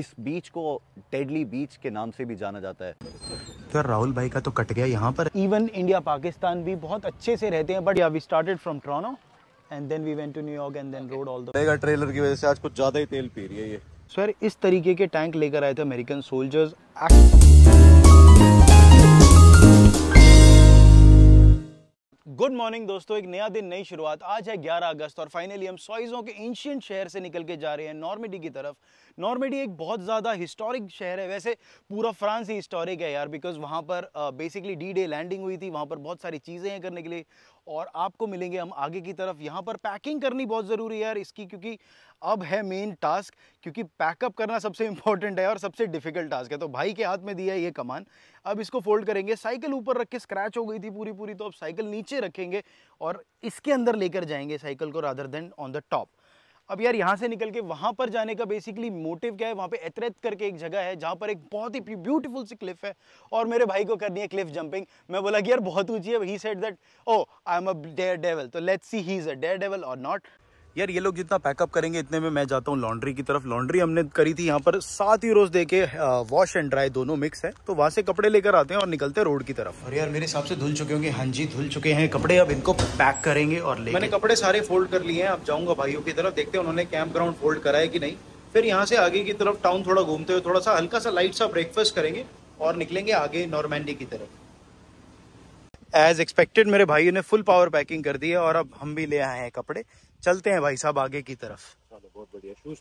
इस बीच को डेडली बीच के नाम से भी जाना जाता है सर तो राहुल भाई का तो कट गया यहाँ पर इवन इंडिया पाकिस्तान भी बहुत अच्छे से रहते हैं but we started from Toronto and then we went to New York and then road all the trailer की वजह से आज कुछ ज्यादा ही तेल पी रही है ये सर इस तरीके के टैंक लेकर आए थे अमेरिकन सोल्जर्स गुड मॉर्निंग दोस्तों एक नया दिन नई शुरुआत आज है 11 अगस्त और फाइनली हम सॉइजों के एंशियंट शहर से निकल के जा रहे हैं नॉर्मेडी की तरफ नॉर्मेडी एक बहुत ज़्यादा हिस्टोरिक शहर है वैसे पूरा फ्रांस ही हिस्टोरिक है यार बिकॉज वहाँ पर बेसिकली डी डे लैंडिंग हुई थी वहाँ पर बहुत सारी चीज़ें हैं करने के लिए और आपको मिलेंगे हम आगे की तरफ यहाँ पर पैकिंग करनी बहुत ज़रूरी है यार इसकी क्योंकि अब है मेन टास्क क्योंकि पैकअप करना सबसे इंपॉर्टेंट है और सबसे डिफिकल्ट टास्क है तो भाई के हाथ में दिया है ये कमान अब इसको फोल्ड करेंगे साइकिल ऊपर रख के स्क्रैच हो गई थी पूरी पूरी तो अब साइकिल नीचे रखेंगे और इसके अंदर लेकर जाएंगे साइकिल को rather than on the top अब यार यहाँ से निकल के वहाँ पर जाने का बेसिकली मोटिव क्या है वहाँ पे एतरेत करके एक जगह है जहाँ पर एक बहुत ही ब्यूटीफुल सी क्लिफ है और मेरे भाई को करनी है क्लिफ जंपिंग मैं बोला कि यार बहुत ऊंची है he said that oh I am a daredevil तो let's see he is a daredevil और नॉट यार ये लोग जितना पैकअप करेंगे इतने में मैं जाता हूँ लॉन्ड्री की तरफ लॉन्ड्री हमने करी थी यहाँ पर सात ही रोज देके वॉश एंड ड्राई दोनों मिक्स है तो वहाँ से कपड़े लेकर आते हैं और निकलते हैं रोड की तरफ और यार मेरे हिसाब से धुल चुके होंगे हाँ जी धुल चुके हैं कपड़े अब इनको पैक करेंगे और ले मैंने कपड़े सारे फोल्ड कर लिए हैं अब जाऊँगा भाइयों की तरफ देखते हैं उन्होंने कैंप ग्राउंड फोल्ड कराया कि नहीं फिर यहाँ से आगे की तरफ टाउन थोड़ा घूमते हुए थोड़ा सा हल्का सा लाइट सा ब्रेकफास्ट करेंगे और निकलेंगे आगे नॉर्मैंडी की तरफ एज एक्सपेक्टेड मेरे भाइयों ने फुल पावर पैकिंग कर दी है और अब हम भी ले आए हैं कपड़े चलते हैं भाई साहब आगे की तरफ बहुत बढ़िया शूज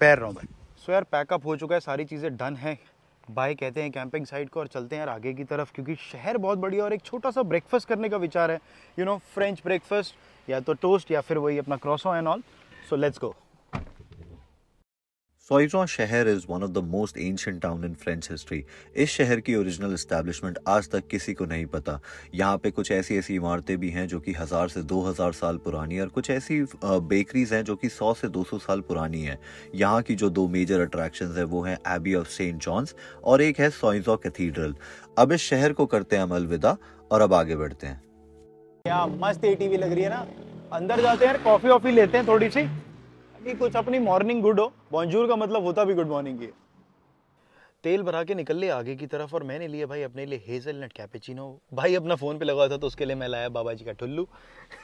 पैर रहा हूँ भाई सो यार पैकअप हो चुका है सारी चीज़ें डन है भाई कहते हैं कैंपिंग साइट को और चलते हैं यार आगे की तरफ क्योंकि शहर बहुत बढ़िया और एक छोटा सा ब्रेकफास्ट करने का विचार है यू नो फ्रेंच ब्रेकफास्ट या तो टोस्ट या फिर वही अपना croissant and all so let's go Soissons शहर is one of the most ancient town in French history इस शहर की ओरिजिनल इस्टेब्लिशमेंट आज तक किसी को नहीं पता यहाँ पे कुछ ऐसी ऐसी इमारतें भी हैं जो कि हज़ार से दो हज़ार साल पुरानी और कुछ ऐसी बेकरीज हैं जो कि सौ से दो सौ साल पुरानी हैं यहाँ की जो दो मेजर अट्रैक्शन है वो है एबी ऑफ सेंट जॉन्स और एक है सोइजो कैथीड्रल अब इस शहर को करते हैं हम अलविदा और अब आगे बढ़ते हैं क्या मस्त एटीवी लग रही है ना अंदर जाते हैं कॉफ़ी वॉफ़ी लेते हैं थोड़ी सी कि कुछ अपनी मॉर्निंग गुड हो बॉन्जूर का मतलब होता भी गुड मॉर्निंग ही तेल भरा के निकल ले आगे की तरफ और मैंने लिए भाई अपने लिए हेजल नट कैपेचिनो भाई अपना फ़ोन पे लगा था तो उसके लिए मैं लाया बाबा जी का ठुल्लू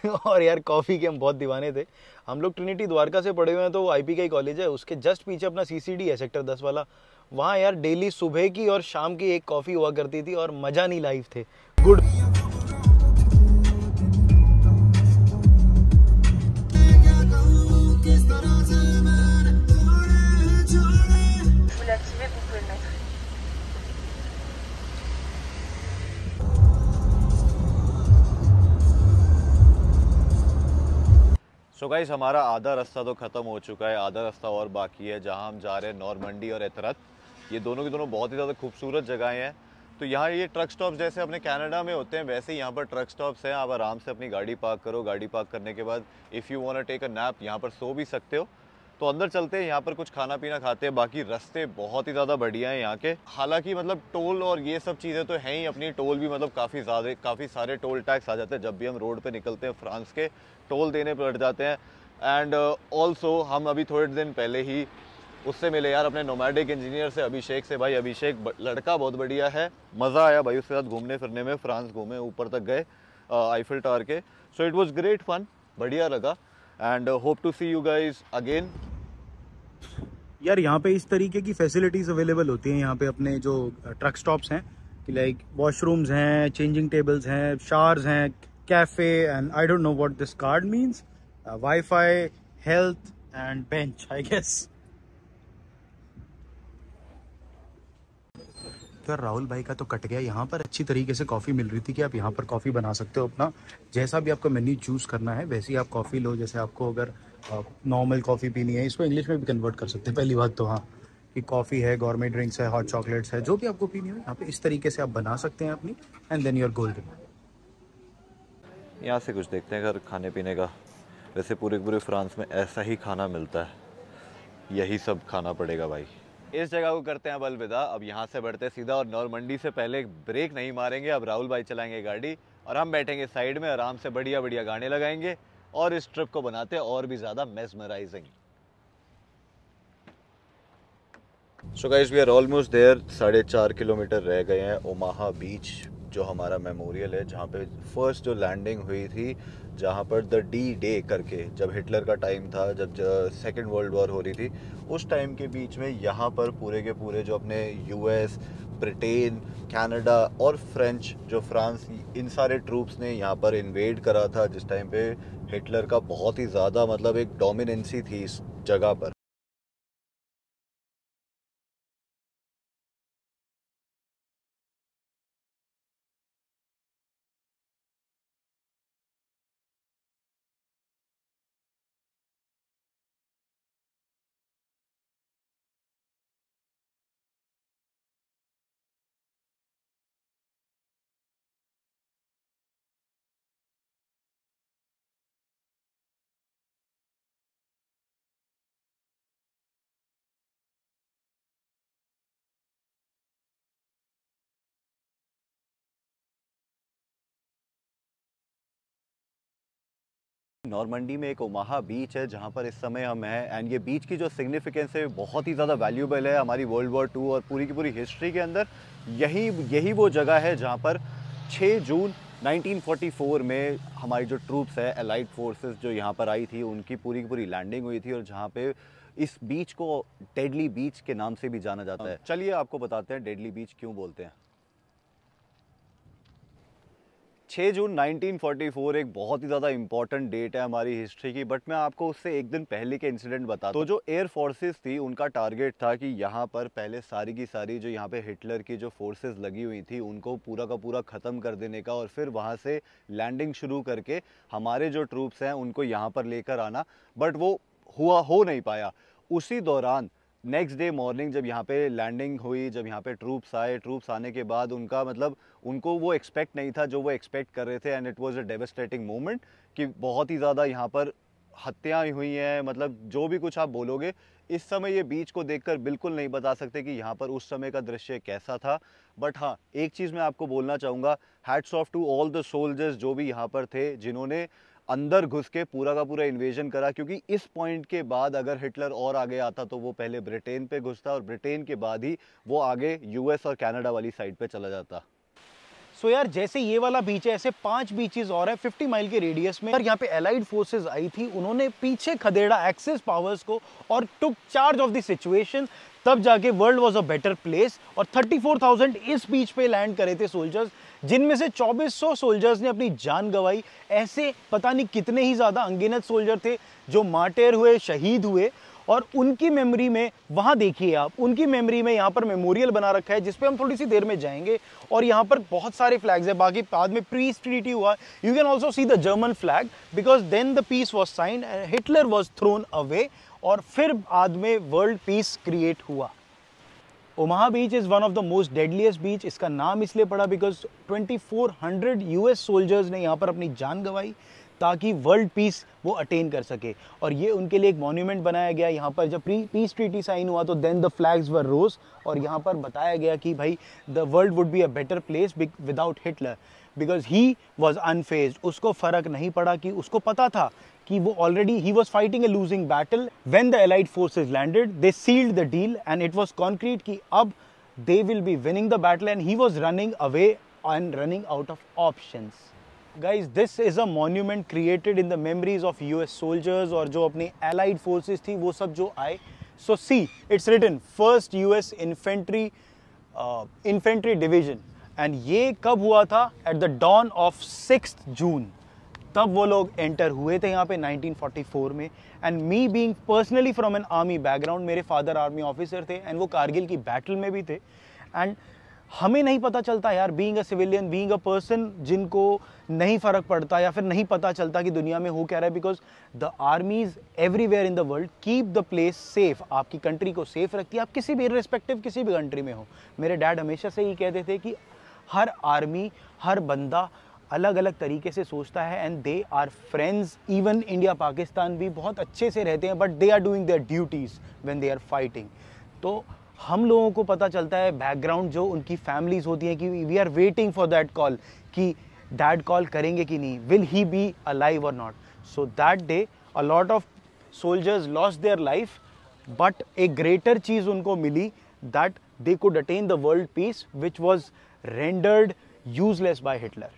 और यार कॉफ़ी के हम बहुत दीवाने थे हम लोग ट्रिनिटी द्वारका से पढ़े हुए हैं तो आई का ही कॉलेज है उसके जस्ट पीछे अपना सीसीडी है सेक्टर दस वाला वहाँ यार डेली सुबह की और शाम की एक कॉफ़ी हुआ करती थी और मज़ा नहीं लाइफ थे गुड गाइस हमारा आधा रास्ता तो ख़त्म हो चुका है आधा रास्ता और बाकी है जहाँ हम जा रहे हैं नॉर्मंडी और एतरत ये दोनों की दोनों बहुत ही ज़्यादा खूबसूरत जगहें हैं तो यहाँ ये ट्रक स्टॉप्स जैसे अपने कनाडा में होते हैं वैसे ही यहाँ पर ट्रक स्टॉप्स हैं आप आराम से अपनी गाड़ी पार्क करो गाड़ी पार्क करने के बाद if you want take a nap यहाँ पर सो भी सकते हो तो अंदर चलते हैं यहाँ पर कुछ खाना पीना खाते हैं बाकी रस्ते बहुत ही ज़्यादा बढ़िया हैं यहाँ के हालांकि मतलब टोल और ये सब चीज़ें तो हैं ही अपनी टोल भी मतलब काफ़ी ज़्यादा काफ़ी सारे टोल टैक्स आ जाते हैं जब भी हम रोड पर निकलते हैं फ्रांस के टोल देने पर जाते हैं एंड ऑल्सो हम अभी थोड़े दिन पहले ही उससे मिले यार अपने नोमैडिक इंजीनियर से अभिषेक से भाई अभिषेक लड़का बहुत बढ़िया है मज़ा आया भाई उसके साथ घूमने फिरने में फ्रांस घूमे ऊपर तक गए आईफिल टावर के so it was great fun बढ़िया लगा and hope to see you guys again यार यहाँ पे इस तरीके की फैसिलिटीज अवेलेबल होती हैं यहाँ पे अपने जो ट्रक uh, स्टॉप्स हैं कि लाइक वॉशरूम्स हैं चेंजिंग टेबल्स हैं शार्स हैं cafe and I don't know what this card means wifi health and bench I guess सकते राहुल भाई का तो कट गया यहाँ पर अच्छी तरीके से कॉफ़ी मिल रही थी कि आप यहाँ पर कॉफ़ी बना सकते हो अपना जैसा भी आपका मेन्यू चूज़ करना है वैसे ही आप कॉफ़ी लो जैसे आपको अगर नॉर्मल कॉफ़ी पीनी है इसको इंग्लिश में भी कन्वर्ट कर सकते हैं पहली बात तो हाँ कि कॉफ़ी है गॉर्मे ड्रिंक्स है हॉट चॉकलेट्स है जो भी आपको पीनी हो यहाँ पे इस तरीके से आप बना सकते हैं अपनी एंड देन यूर गोल्डन यहाँ से कुछ देखते हैं अगर खाने पीने का वैसे पूरे पूरे फ्रांस में ऐसा ही खाना मिलता है यही सब खाना पड़ेगा भाई इस जगह को करते हैं अलविदा अब यहाँ से बढ़ते सीधा और नॉर मंडी से पहले ब्रेक नहीं मारेंगे अब राहुल भाई चलाएंगे गाड़ी और हम बैठेंगे साइड में आराम से बढ़िया बढ़िया गाने लगाएंगे और इस ट्रिप को बनाते और भी ज़्यादा mesmerising so guys we are almost there साढ़े चार किलोमीटर रह गए हैं ओमाहा बीच जो हमारा मेमोरियल है जहाँ पे फर्स्ट जो लैंडिंग हुई थी जहाँ पर द डी डे करके जब हिटलर का टाइम था जब सेकेंड वर्ल्ड वॉर हो रही थी उस टाइम के बीच में यहाँ पर पूरे के पूरे जो अपने यूएस ब्रिटेन कनाडा और फ्रेंच जो फ्रांस इन सारे ट्रूप्स ने यहाँ पर इन्वेड करा था जिस टाइम पे हिटलर का बहुत ही ज़्यादा मतलब एक डोमिनेंसी थी इस जगह पर नॉर्मंडी में एक ओमाहा बीच है जहाँ पर इस समय हम हैं एंड ये बीच की जो सिग्निफिकेंस है बहुत ही ज़्यादा वैल्यूबल है हमारी वर्ल्ड वॉर टू और पूरी की पूरी हिस्ट्री के अंदर यही यही वो जगह है जहाँ पर 6 जून 1944 में हमारी जो ट्रूप्स है अलाइड फोर्सेस जो यहाँ पर आई थी उनकी पूरी की पूरी लैंडिंग हुई थी और जहाँ पे इस बीच को डेडली बीच के नाम से भी जाना जाता है चलिए आपको बताते हैं डेडली बीच क्यों बोलते हैं 6 जून 1944 एक बहुत ही ज़्यादा इंपॉर्टेंट डेट है हमारी हिस्ट्री की बट मैं आपको उससे एक दिन पहले के इंसिडेंट बता तो जो एयर फोर्सेस थी उनका टारगेट था कि यहाँ पर पहले सारी की सारी जो यहाँ पे हिटलर की जो फोर्सेस लगी हुई थी उनको पूरा का पूरा ख़त्म कर देने का और फिर वहाँ से लैंडिंग शुरू करके हमारे जो ट्रूप्स हैं उनको यहाँ पर लेकर आना बट वो हुआ हो नहीं पाया उसी दौरान नेक्स्ट डे मॉर्निंग जब यहाँ पे लैंडिंग हुई जब यहाँ पे ट्रूप्स आए ट्रूप्स आने के बाद उनका मतलब उनको वो एक्सपेक्ट नहीं था जो वो एक्सपेक्ट कर रहे थे and it was a devastating moment कि बहुत ही ज़्यादा यहाँ पर हत्याएं हुई हैं मतलब जो भी कुछ आप बोलोगे इस समय ये बीच को देखकर बिल्कुल नहीं बता सकते कि यहाँ पर उस समय का दृश्य कैसा था बट हाँ एक चीज़ मैं आपको बोलना चाहूँगा hats off to all the soldiers जो भी यहाँ पर थे जिन्होंने अंदर घुस के पूरा का पूरा इन्वेजन करा क्योंकि इस पॉइंट के बाद अगर हिटलर और आगे आता तो वो पहले ब्रिटेन पे घुसता और ब्रिटेन के बाद ही वो आगे यूएस और कनाडा वाली साइड पे चला जाता सो so यार जैसे ये वाला बीच है ऐसे पांच बीचेस और है फिफ्टी माइल के रेडियस में और यहाँ पे एलाइड फोर्सेस आई थी उन्होंने पीछे खदेड़ा एक्सिस पावर्स को और took charge of the situation तब जाके world was a better place और थर्टी इस बीच पे लैंड करे थे सोल्जर्स जिनमें से 2400 सोल्जर्स ने अपनी जान गंवाई ऐसे पता नहीं कितने ही ज़्यादा अंगिनत सोल्जर थे जो मार्टेर हुए शहीद हुए और उनकी मेमोरी में वहाँ देखिए आप उनकी मेमोरी में यहाँ पर मेमोरियल बना रखा है जिसपे हम थोड़ी सी देर में जाएंगे और यहाँ पर बहुत सारे फ्लैग्स हैं बाकी बाद में प्री स्ट्रीटी हुआ you can also see the German flag because then the peace was signed Hitler was thrown away और फिर बाद में वर्ल्ड पीस क्रिएट हुआ Omaha beach is one of the most deadliest beach इसका नाम इसलिए पड़ा बिकॉज 2400 यूएस सोल्जर्स ने यहाँ पर अपनी जान गंवाई ताकि वर्ल्ड पीस वो अटेन कर सके और ये उनके लिए एक मॉन्यूमेंट बनाया गया यहाँ पर जब प्री पीस ट्रीटी साइन हुआ तो then the flags were rose और यहाँ पर बताया गया कि भाई the world would be a better place without Hitler because he was unfazed उसको फर्क नहीं पड़ा कि उसको पता था कि वो ऑलरेडी ही was fighting a losing battle when the allied forces landed they sealed the deal and it was concrete कि अब they will be winning the battle and he was running away and running out of option guys this is a monument created in the memories of U S soldiers और जो अपनी allied forces थी वो सब जो आए so see it's written first U S infantry infantry division and ये कब हुआ था at the dawn of six June तब वो लोग एंटर हुए थे यहाँ पे 1944 में and me being personally from an army background मेरे फादर आर्मी ऑफिसर थे एंड वो कारगिल की बैटल में भी थे एंड हमें नहीं पता चलता यार being a civilian being a person जिनको नहीं फ़र्क पड़ता या फिर नहीं पता चलता कि दुनिया में हो क्या रहा है because the armies everywhere in the world keep the place safe आपकी कंट्री को सेफ रखती है आप किसी भी रिस्पेक्टिव किसी भी कंट्री में हो मेरे डैड हमेशा से ही कहते थे कि हर आर्मी हर बंदा अलग अलग तरीके से सोचता है and they are friends even India Pakistan भी बहुत अच्छे से रहते हैं but they are doing their duties when they are fighting तो हम लोगों को पता चलता है बैकग्राउंड जो उनकी फैमिलीज होती हैं कि we are waiting for that call कि दैट कॉल करेंगे कि नहीं विल ही बी अलाइव और not so that day a lot of soldiers loss their life but a greater चीज़ उनको मिली that they could attain the world peace which was rendered useless by Hitler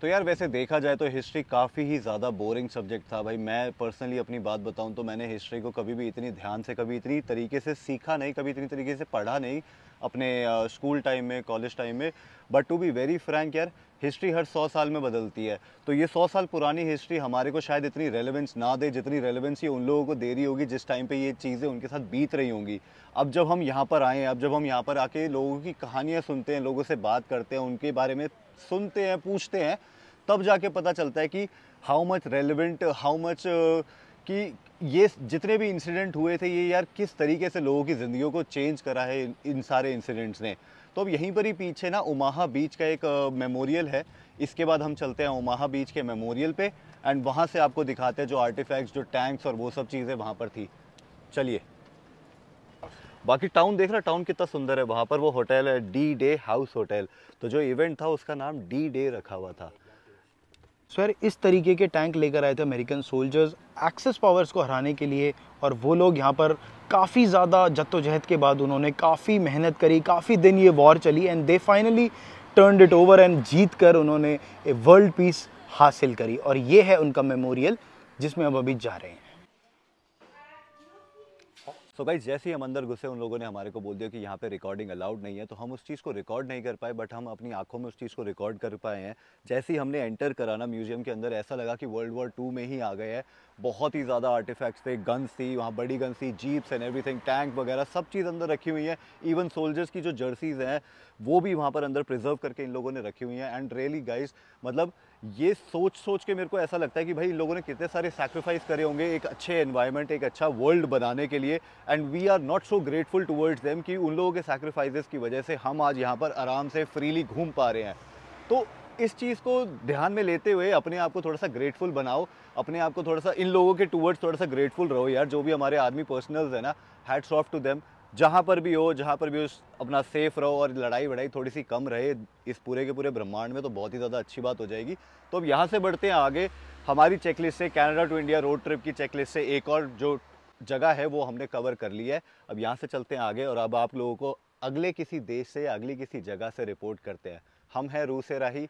तो यार वैसे देखा जाए तो हिस्ट्री काफ़ी ही ज़्यादा बोरिंग सब्जेक्ट था भाई मैं पर्सनली अपनी बात बताऊं तो मैंने हिस्ट्री को कभी भी इतनी ध्यान से कभी इतनी तरीके से सीखा नहीं कभी इतनी तरीके से पढ़ा नहीं अपने स्कूल टाइम में कॉलेज टाइम में but to be very frank यार हिस्ट्री हर सौ साल में बदलती है तो ये सौ साल पुरानी हिस्ट्री हमारे को शायद इतनी रेलेवेंस ना दे जितनी रेलेवेंस ये उन लोगों को दे रही होगी जिस टाइम पे ये चीज़ें उनके साथ बीत रही होंगी अब जब हम यहाँ पर आए अब जब हम यहाँ पर आके लोगों की कहानियाँ सुनते हैं लोगों से बात करते हैं उनके बारे में सुनते हैं पूछते हैं तब जाके पता चलता है कि how much relevant how much कि ये जितने भी इंसिडेंट हुए थे ये यार किस तरीके से लोगों की ज़िंदगियों को चेंज करा है इन सारे इंसिडेंट्स ने तो अब यहीं पर ही पीछे ना उमाहा बीच का एक मेमोरियल है इसके बाद हम चलते हैं उमाहा बीच के मेमोरियल पे एंड वहाँ से आपको दिखाते हैं जो आर्टिफैक्ट्स जो टैंक्स और वो सब चीज़ें वहाँ पर थी चलिए बाकी टाउन देख रहा टाउन कितना सुंदर है वहाँ पर वो होटल है डी डे हाउस होटल तो जो इवेंट था उसका नाम डी डे रखा हुआ था सर इस तरीके के टैंक लेकर आए थे अमेरिकन सोल्जर्स एक्सेस पावर्स को हराने के लिए और वो लोग यहाँ पर काफ़ी ज़्यादा जद्दोजहद के बाद उन्होंने काफ़ी मेहनत करी काफ़ी दिन ये वॉर चली and they finally turn it over and जीत कर उन्होंने वर्ल्ड पीस हासिल करी और ये है उनका मेमोरियल जिसमें हम अभी जा रहे हैं सो तो गाइज जैसे ही हम अंदर घुसे उन लोगों ने हमारे को बोल दिया कि यहाँ पे रिकॉर्डिंग अलाउड नहीं है तो हम उस चीज़ को रिकॉर्ड नहीं कर पाए बट हम अपनी आंखों में उस चीज़ को रिकॉर्ड कर पाए हैं जैसे ही हमने एंटर कराना म्यूजियम के अंदर ऐसा लगा कि वर्ल्ड वॉर टू में ही आ गए हैं बहुत ही ज़्यादा आर्टिफैक्ट्स थे गन्स थी वहाँ बड़ी गन्स थी जीप्स एंड एवरीथिंग टैंक वगैरह सब चीज़ अंदर रखी हुई है इवन सोल्जर्स की जो जर्सीज़ हैं वो भी वहाँ पर अंदर प्रिजर्व करके इन लोगों ने रखी हुई हैं एंड रियली गाइज मतलब ये सोच सोच के मेरे को ऐसा लगता है कि भाई इन लोगों ने कितने सारे सेक्रीफाइस करे होंगे एक अच्छे एनवायरनमेंट एक अच्छा वर्ल्ड बनाने के लिए and we are not so grateful towards them कि उन लोगों के सेक्रीफाइस की वजह से हम आज यहाँ पर आराम से फ्रीली घूम पा रहे हैं तो इस चीज़ को ध्यान में लेते हुए अपने आप को थोड़ा सा ग्रेटफुल बनाओ अपने आप को थोड़ा सा इन लोगों के टूवर्ड्स थोड़ा सा ग्रेटफुल रहो यार जो भी हमारे आर्मी पर्सनल्स है ना हैट्स ऑफ टू देम जहाँ पर भी हो जहाँ पर भी हो अपना सेफ रहो और लड़ाई वड़ाई थोड़ी सी कम रहे इस पूरे के पूरे ब्रह्मांड में तो बहुत ही ज़्यादा अच्छी बात हो जाएगी तो अब यहाँ से बढ़ते हैं आगे हमारी चेकलिस्ट से Canada to India road trip की चेकलिस्ट से एक और जो जगह है वो हमने कवर कर ली है अब यहाँ से चलते हैं आगे और अब आप लोगों को अगले किसी देश से अगली किसी जगह से रिपोर्ट करते हैं हम हैं रूस राही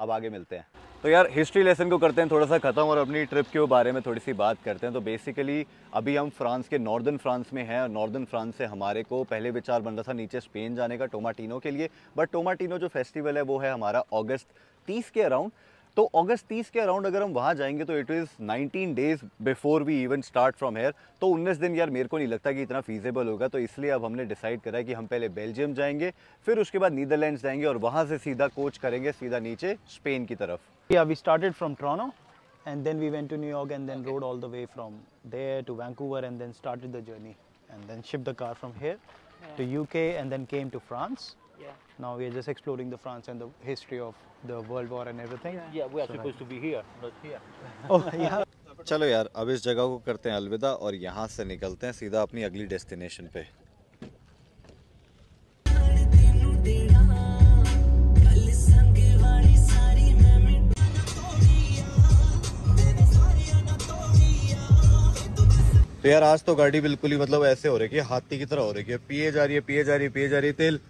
अब आगे मिलते हैं तो यार हिस्ट्री लेसन को करते हैं थोड़ा सा ख़त्म और अपनी ट्रिप के बारे में थोड़ी सी बात करते हैं तो बेसिकली अभी हम फ्रांस के नॉर्दर्न फ्रांस में हैं और नॉर्दर्न फ्रांस से हमारे को पहले विचार बन रहा था नीचे स्पेन जाने का टोमाटिनो के लिए बट टोमाटिनो जो फेस्टिवल है वो है हमारा अगस्त तीस के अराउंड तो अगस्त तीस के अराउंड अगर हम वहाँ जाएंगे तो it is nineteen days before we even start from here तो उन्नीस दिन यार मेरे को नहीं लगता कि इतना फीजेबल होगा तो इसलिए अब हमने डिसाइड करा कि हम पहले बेल्जियम जाएंगे फिर उसके बाद नीदरलैंड जाएंगे और वहाँ से सीधा कोच करेंगे सीधा नीचे स्पेन की तरफ we started from Toronto and then we went to New York and then road all the way the way to Vancouver and then and the journey and then shift the car the here to you yeah. to UK and then came Yeah. Now we are just exploring the France and the history of the World War and everything. Yeah, yeah we are so supposed right. to be here, not here. oh yeah. चलो यार अब इस जगह को करते हैं अलविदा और यहाँ से निकलते हैं सीधा अपनी अगली डेस्टिनेशन पे तो यार आज तो गाड़ी बिल्कुल ही मतलब ऐसे हो रही है हाथी की तरह हो रही है पिए जा रही है पिए जा रही है पिए जा रही है तेल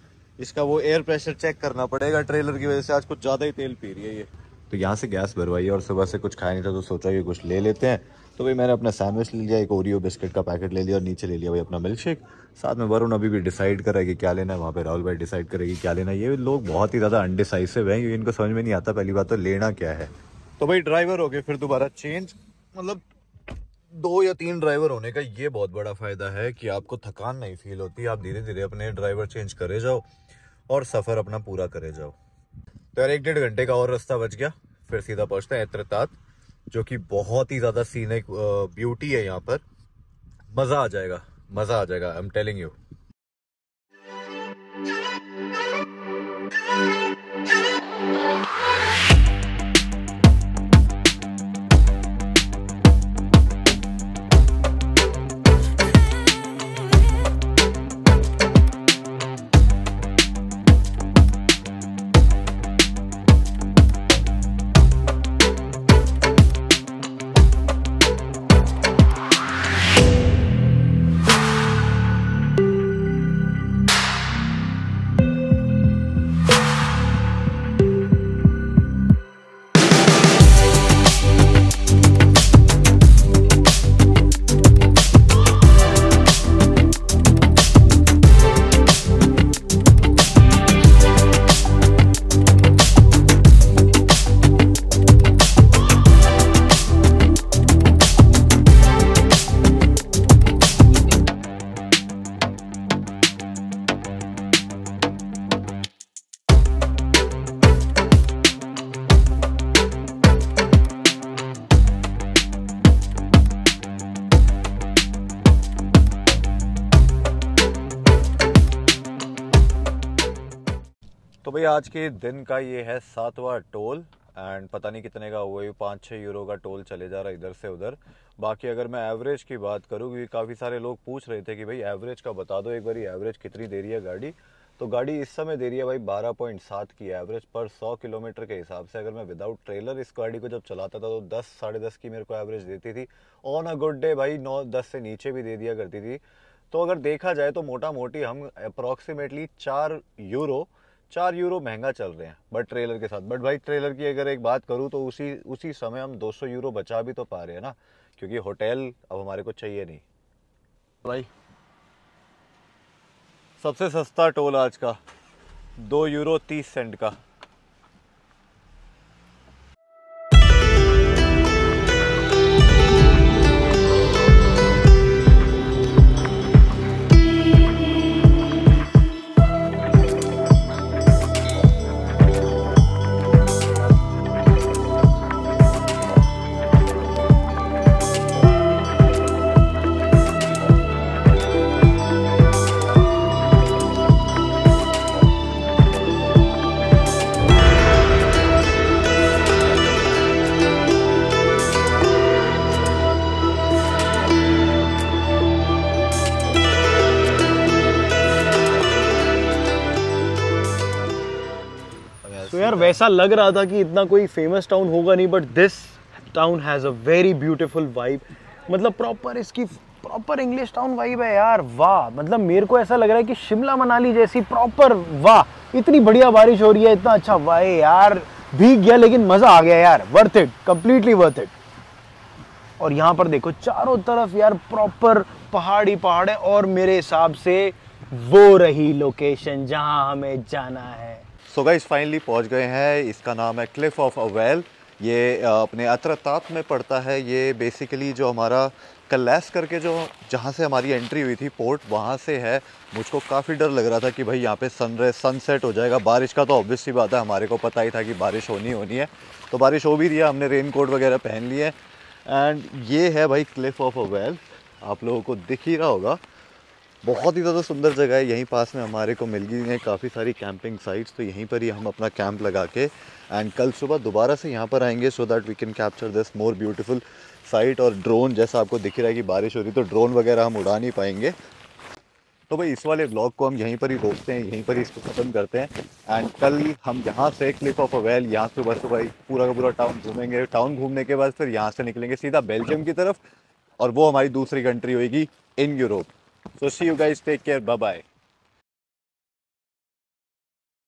इसका वो एयर प्रेशर चेक करना पड़ेगा ट्रेलर की वजह से आज कुछ ज़्यादा ही तेल पी रही है ये तो यहाँ से गैस भरवाई और सुबह से कुछ खाया नहीं था तो सोचा कि कुछ ले लेते हैं तो भाई मैंने अपना सैंडविच ले लिया एक ओरियो बिस्किट का पैकेट ले लिया और नीचे ले लिया भाई अपना मिल्क शेक साथ में वरुण अभी भी डिसाइड करा कि क्या लेना है वहाँ पे राहुल भाई डिसाइड करेगी क्या लेना है ये लोग बहुत ही ज़्यादा अनडिसाइसिव हैं क्योंकि इनको समझ में नहीं आता पहली बात तो लेना क्या है तो भाई ड्राइवर हो गए फिर दोबारा चेंज मतलब दो या तीन ड्राइवर होने का ये बहुत बड़ा फ़ायदा है कि आपको थकान नहीं फील होती आप धीरे धीरे अपने ड्राइवर चेंज करे जाओ और सफ़र अपना पूरा करे जाओ तो यार एक डेढ़ घंटे का और रास्ता बच गया फिर सीधा पहुंचते हैं एत्रतात जो कि बहुत ही ज़्यादा सीनिक ब्यूटी है यहाँ पर मज़ा आ जाएगा मज़ा आ जाएगा आई एम टेलिंग यू आज के दिन का ये है सातवां टोल एंड पता नहीं कितने का हुआ पाँच छः यूरो का टोल चले जा रहा है इधर से उधर बाकी अगर मैं एवरेज की बात करूँ क्योंकि काफ़ी सारे लोग पूछ रहे थे कि भाई एवरेज का बता दो एक बार एवरेज कितनी दे रही है गाड़ी तो गाड़ी इस समय दे रही है भाई 12.7 की एवरेज पर 100 किलोमीटर के हिसाब से अगर मैं विदाउट ट्रेलर इस गाड़ी को जब चलाता था तो 10 साढ़े दस की मेरे को एवरेज देती थी ऑन अ गुड डे भाई 9 10 से नीचे भी दे दिया करती थी तो अगर देखा जाए तो मोटा मोटी हम अप्रॉक्सीमेटली चार यूरो चार यूरो महंगा चल रहे हैं बट ट्रेलर के साथ बट भाई ट्रेलर की अगर एक बात करूँ तो उसी उसी समय हम 200 यूरो बचा भी तो पा रहे हैं ना क्योंकि होटल अब हमारे को चाहिए नहीं भाई सबसे सस्ता टोल आज का दो यूरो तीस सेंट का ऐसा लग रहा था कि इतना कोई फेमस टाउन होगा नहीं but this town has a very beautiful vibe मतलब प्रॉपर इसकी प्रॉपर इंग्लिश टाउन वाइब है यार वाह मतलब मेरे को ऐसा लग रहा है कि शिमला मनाली जैसी प्रॉपर वाह इतनी बढ़िया बारिश हो रही है इतना अच्छा वाह यार भीग गया लेकिन मज़ा आ गया यार worth it completely worth it और यहाँ पर देखो चारों तरफ यार प्रॉपर पहाड़ी पहाड़ है और मेरे हिसाब से वो रही लोकेशन जहाँ हमें जाना है सो गाइस फाइनली पहुंच गए हैं इसका नाम है क्लिफ ऑफ अवेल ये अपने अतरताप में पड़ता है ये बेसिकली जो हमारा कलैस करके जो जहाँ से हमारी एंट्री हुई थी पोर्ट वहाँ से है मुझको काफ़ी डर लग रहा था कि भाई यहाँ पे सनराइज सनसेट हो जाएगा बारिश का तो ऑब्वियस सी बात है हमारे को पता ही था कि बारिश होनी होनी है तो बारिश हो भी दिया हमने रेन कोट वगैरह पहन लिए एंड ये है भाई क्लिफ ऑफ अवेल आप लोगों को दिख ही रहा होगा बहुत ही ज़्यादा सुंदर जगह है यहीं पास में हमारे को मिल गई हैं काफ़ी सारी कैंपिंग साइट्स तो यहीं पर ही हम अपना कैंप लगा के एंड कल सुबह दोबारा से यहाँ पर आएंगे so that we can capture this more beautiful sight और ड्रोन जैसा आपको दिख रहा है कि बारिश हो रही तो ड्रोन वगैरह हम उड़ा नहीं पाएंगे तो भाई इस वाले ब्लॉग को हम यहीं पर ही रोकते हैं यहीं पर ही इसको ख़त्म करते हैं एंड कल हम यहाँ से क्लिफ ऑफ अवेल यहाँ सुबह सुबह पूरा का पूरा टाउन घूमेंगे टाउन घूमने के बाद फिर यहाँ से निकलेंगे सीधा बेल्जियम की तरफ और वो हमारी दूसरी कंट्री होगी in Europe So see you guys. Take care. Bye bye.